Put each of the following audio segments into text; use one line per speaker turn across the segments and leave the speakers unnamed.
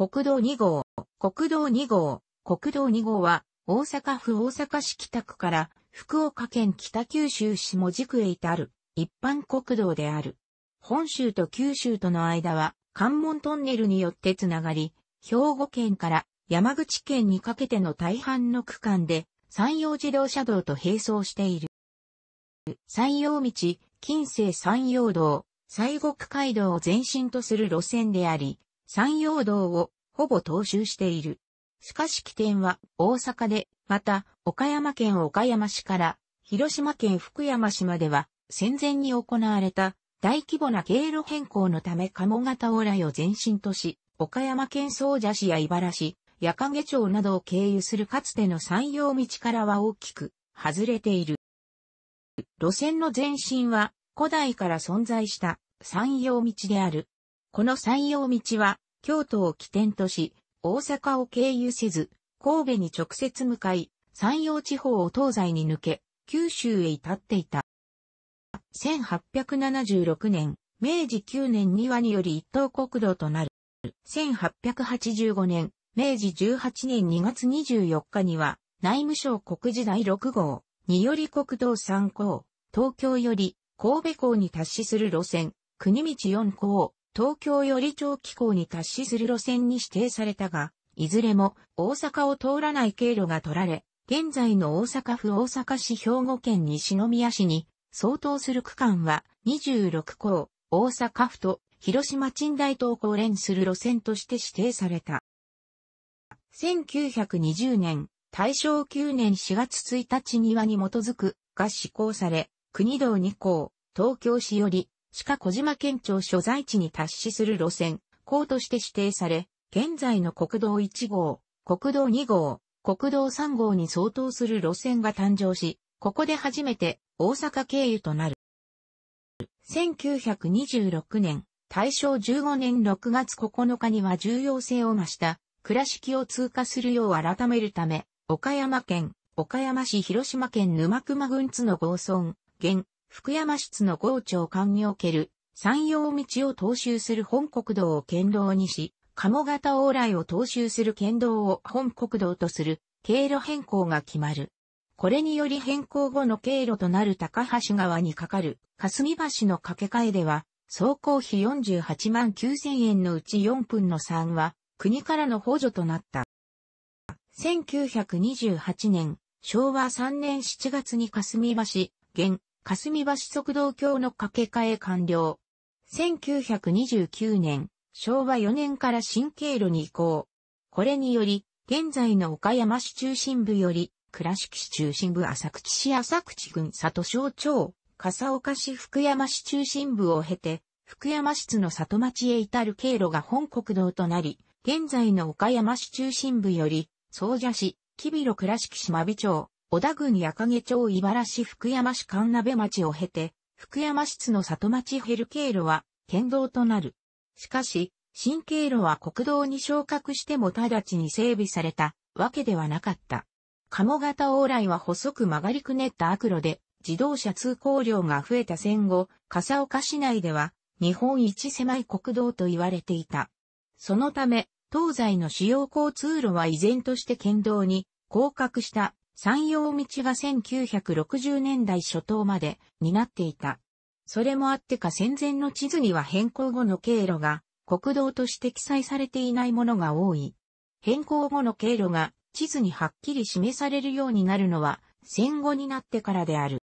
国道2号、国道2号、国道2号は、大阪府大阪市北区から福岡県北九州市門司区へ至る一般国道である。本州と九州との間は関門トンネルによってつながり、兵庫県から山口県にかけての大半の区間で山陽自動車道と並走している。山陽道、近世山陽道、西国街道を前身とする路線であり、山陽道をほぼ踏襲している。しかし起点は大阪で、また岡山県岡山市から広島県福山市までは戦前に行われた大規模な経路変更のため鴨型往来を前進とし、岡山県総社市や茨市、矢影町などを経由するかつての山陽道からは大きく外れている。路線の前身は古代から存在した山陽道である。この山陽道は、京都を起点とし、大阪を経由せず、神戸に直接向かい、山陽地方を東西に抜け、九州へ至っていた。1876年、明治9年にはにより一等国道となる。1885年、明治18年2月24日には、内務省国時代6号、により国道3号、東京より神戸港に達しする路線、国道4号、東京より長期校に達しする路線に指定されたが、いずれも大阪を通らない経路が取られ、現在の大阪府大阪市兵庫県西宮市に相当する区間は26校、大阪府と広島近代東校連する路線として指定された。1920年、大正9年4月1日庭に基づくが施行され、国道2校、東京市よりしか小島県庁所在地に達しする路線、港として指定され、現在の国道1号、国道2号、国道3号に相当する路線が誕生し、ここで初めて大阪経由となる。1926年、大正15年6月9日には重要性を増した倉敷を通過するよう改めるため、岡山県、岡山市広島県沼熊郡津の合村、現、福山室の郷長官における山陽道を踏襲する本国道を県道にし、鴨型往来を踏襲する県道を本国道とする経路変更が決まる。これにより変更後の経路となる高橋川に架かる霞橋の架け替えでは、走行費48万9000円のうち4分の3は国からの補助となった。1928年、昭和3年7月に霞橋、現、霞橋速道橋の架け替え完了。1929年、昭和4年から新経路に移行。これにより、現在の岡山市中心部より、倉敷市中心部浅口市浅口郡里小町、笠岡市福山市中心部を経て、福山市の里町へ至る経路が本国道となり、現在の岡山市中心部より、総社市、木広倉敷市真備町、小田郡矢毛町茨市福山市神鍋町を経て、福山市の里町ヘル経路は県道となる。しかし、新経路は国道に昇格しても直ちに整備されたわけではなかった。鴨型往来は細く曲がりくねった悪路で、自動車通行量が増えた戦後、笠岡市内では日本一狭い国道と言われていた。そのため、東西の主要交通路は依然として県道に降格した山陽道が1960年代初頭まで担っていた。それもあってか戦前の地図には変更後の経路が国道として記載されていないものが多い。変更後の経路が地図にはっきり示されるようになるのは戦後になってからである。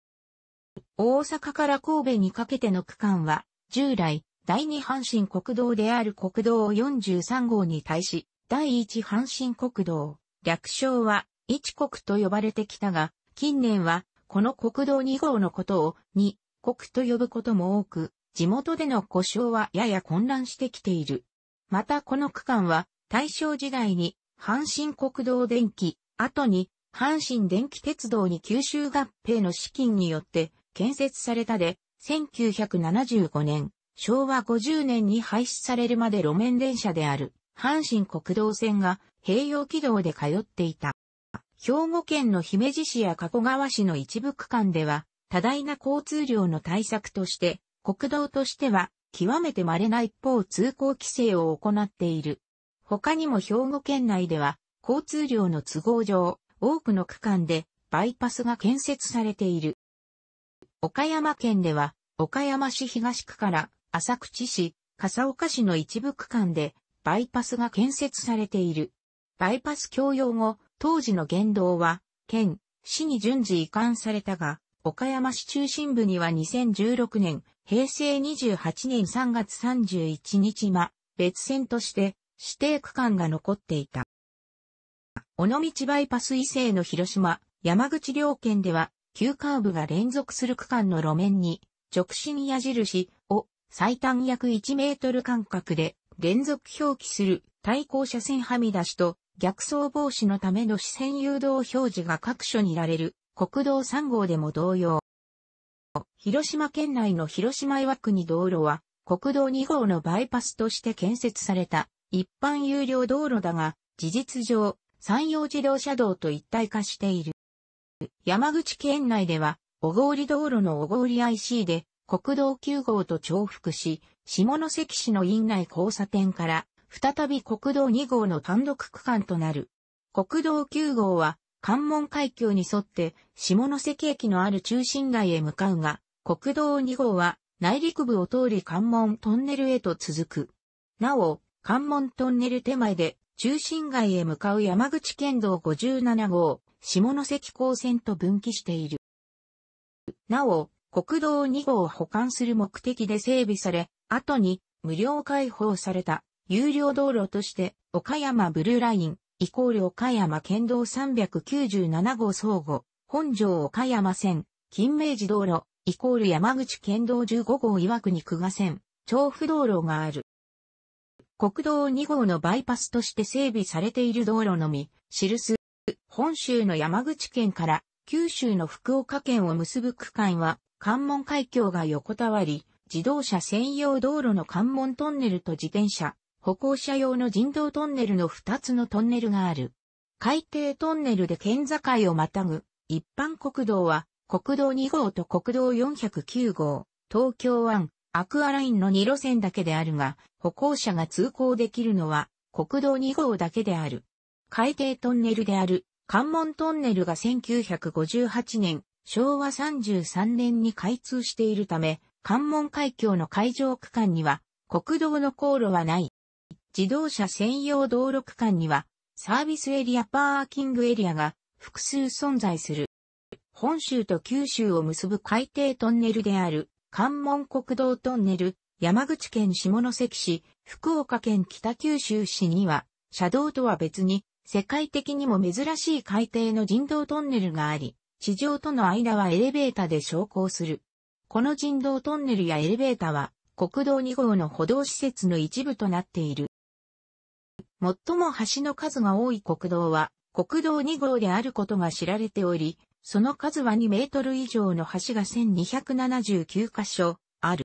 大阪から神戸にかけての区間は従来第二阪神国道である国道43号に対し第一阪神国道略称は一国と呼ばれてきたが、近年は、この国道2号のことを、二国と呼ぶことも多く、地元での故障はやや混乱してきている。またこの区間は、大正時代に、阪神国道電気、後に、阪神電気鉄道に九州合併の資金によって建設されたで、1975年、昭和50年に廃止されるまで路面電車である阪神国道線が併用軌道で通っていた。兵庫県の姫路市や加古川市の一部区間では、多大な交通量の対策として、国道としては、極めて稀な一方通行規制を行っている。他にも兵庫県内では、交通量の都合上、多くの区間でバイパスが建設されている。岡山県では、岡山市東区から浅口市、笠岡市の一部区間でバイパスが建設されている。バイパス供用後、当時の言動は、県、市に順次移管されたが、岡山市中心部には2016年、平成28年3月31日間、別線として指定区間が残っていた。尾道バイパス以西の広島、山口両県では、急カーブが連続する区間の路面に、直進矢印を最短約1メートル間隔で連続表記する対向車線はみ出しと逆走防止のための視線誘導表示が各所にられる国道3号でも同様。広島県内の広島岩国道路は国道2号のバイパスとして建設された一般有料道路だが、事実上、山陽自動車道と一体化している。山口県内では、小郡道路の小郡 IC で国道9号と重複し、下関市の院内交差点から再び国道2号の単独区間となる。国道9号は、関門海峡に沿って下関駅のある中心街へ向かうが、国道2号は内陸部を通り関門トンネルへと続く。なお、関門トンネル手前で中心街へ向かう山口県道57号、下関港線と分岐している。なお、国道2号を保管する目的で整備され、後に無料開放された。有料道路として、岡山ブルーライン、イコール岡山県道397号相互、本庄岡山線、金明寺道路、イコール山口県道15号岩国久画線、調布道路がある。国道2号のバイパスとして整備されている道路のみ、記す、本州の山口県から九州の福岡県を結ぶ区間は、関門海峡が横たわり、自動車専用道路の関門トンネルと自転車、歩行者用の人道トンネルの2つのトンネルがある。海底トンネルで県境をまたぐ一般国道は国道2号と国道409号、東京湾、アクアラインの2路線だけであるが、歩行者が通行できるのは国道2号だけである。海底トンネルである関門トンネルが1958年、昭和33年に開通しているため、関門海峡の海上区間には国道の航路はない。自動車専用道路区間には、サービスエリアパーキングエリアが複数存在する。本州と九州を結ぶ海底トンネルである関門国道トンネル、山口県下関市、福岡県北九州市には、車道とは別に、世界的にも珍しい海底の人道トンネルがあり、地上との間はエレベータで昇降する。この人道トンネルやエレベータは、国道2号の歩道施設の一部となっている。最も橋の数が多い国道は、国道2号であることが知られており、その数は2メートル以上の橋が1279箇所ある。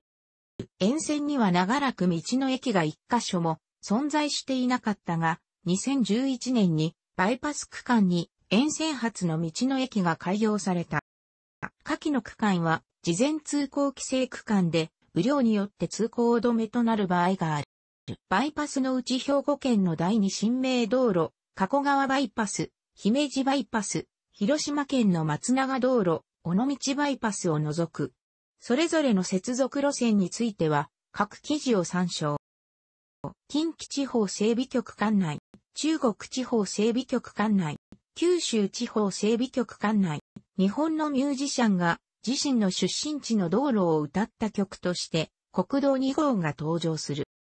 沿線には長らく道の駅が1箇所も存在していなかったが、2011年にバイパス区間に沿線発の道の駅が開業された。下記の区間は事前通行規制区間で、雨量によって通行止めとなる場合がある。バイパスのうち兵庫県の第二新名道路、加古川バイパス、姫路バイパス、広島県の松永道路、尾道バイパスを除く。それぞれの接続路線については、各記事を参照。近畿地方整備局管内、中国地方整備局管内、九州地方整備局管内、日本のミュージシャンが自身の出身地の道路を歌った曲として、国道2号が登場する。